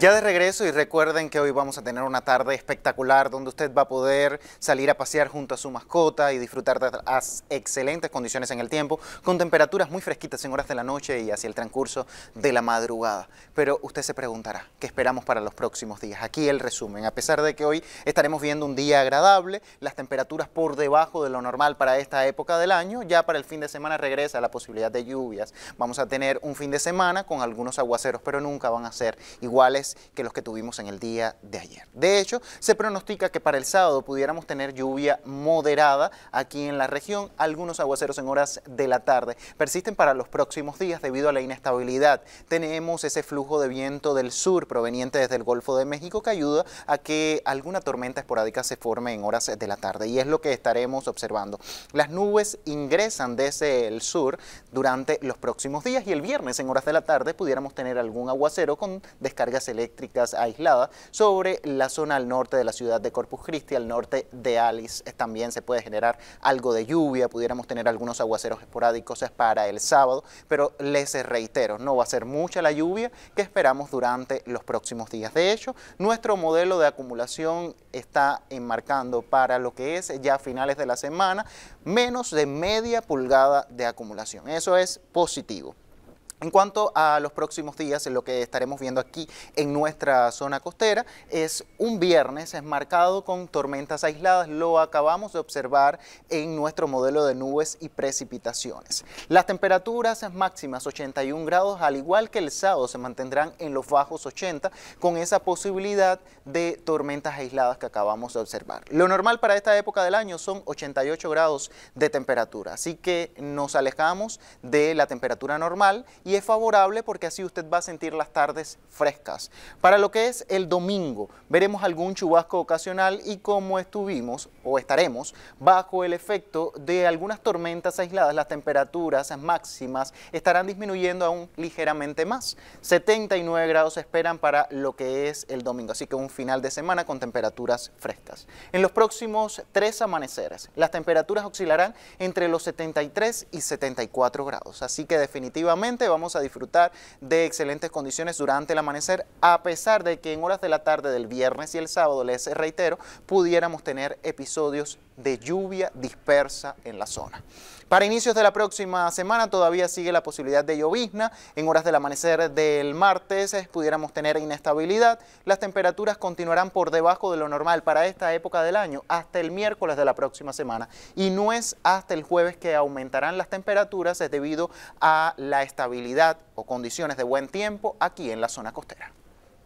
Ya de regreso y recuerden que hoy vamos a tener una tarde espectacular donde usted va a poder salir a pasear junto a su mascota y disfrutar de las excelentes condiciones en el tiempo, con temperaturas muy fresquitas en horas de la noche y hacia el transcurso de la madrugada. Pero usted se preguntará, ¿qué esperamos para los próximos días? Aquí el resumen. A pesar de que hoy estaremos viendo un día agradable, las temperaturas por debajo de lo normal para esta época del año, ya para el fin de semana regresa la posibilidad de lluvias. Vamos a tener un fin de semana con algunos aguaceros, pero nunca van a ser iguales que los que tuvimos en el día de ayer. De hecho, se pronostica que para el sábado pudiéramos tener lluvia moderada aquí en la región, algunos aguaceros en horas de la tarde. Persisten para los próximos días debido a la inestabilidad. Tenemos ese flujo de viento del sur proveniente desde el Golfo de México que ayuda a que alguna tormenta esporádica se forme en horas de la tarde y es lo que estaremos observando. Las nubes ingresan desde el sur durante los próximos días y el viernes en horas de la tarde pudiéramos tener algún aguacero con descargas eléctricas eléctricas aisladas sobre la zona al norte de la ciudad de Corpus Christi, al norte de Alice. También se puede generar algo de lluvia, pudiéramos tener algunos aguaceros esporádicos para el sábado, pero les reitero, no va a ser mucha la lluvia que esperamos durante los próximos días. De hecho, nuestro modelo de acumulación está enmarcando para lo que es ya finales de la semana menos de media pulgada de acumulación. Eso es positivo. En cuanto a los próximos días, lo que estaremos viendo aquí en nuestra zona costera es un viernes es marcado con tormentas aisladas. Lo acabamos de observar en nuestro modelo de nubes y precipitaciones. Las temperaturas máximas 81 grados, al igual que el sábado, se mantendrán en los bajos 80 con esa posibilidad de tormentas aisladas que acabamos de observar. Lo normal para esta época del año son 88 grados de temperatura, así que nos alejamos de la temperatura normal y es favorable porque así usted va a sentir las tardes frescas. Para lo que es el domingo, veremos algún chubasco ocasional y como estuvimos o estaremos bajo el efecto de algunas tormentas aisladas, las temperaturas máximas estarán disminuyendo aún ligeramente más. 79 grados esperan para lo que es el domingo, así que un final de semana con temperaturas frescas. En los próximos tres amaneceres, las temperaturas oscilarán entre los 73 y 74 grados, así que definitivamente vamos vamos a disfrutar de excelentes condiciones durante el amanecer, a pesar de que en horas de la tarde del viernes y el sábado, les reitero, pudiéramos tener episodios de lluvia dispersa en la zona. Para inicios de la próxima semana todavía sigue la posibilidad de llovizna. En horas del amanecer del martes eh, pudiéramos tener inestabilidad. Las temperaturas continuarán por debajo de lo normal para esta época del año hasta el miércoles de la próxima semana. Y no es hasta el jueves que aumentarán las temperaturas es debido a la estabilidad o condiciones de buen tiempo aquí en la zona costera.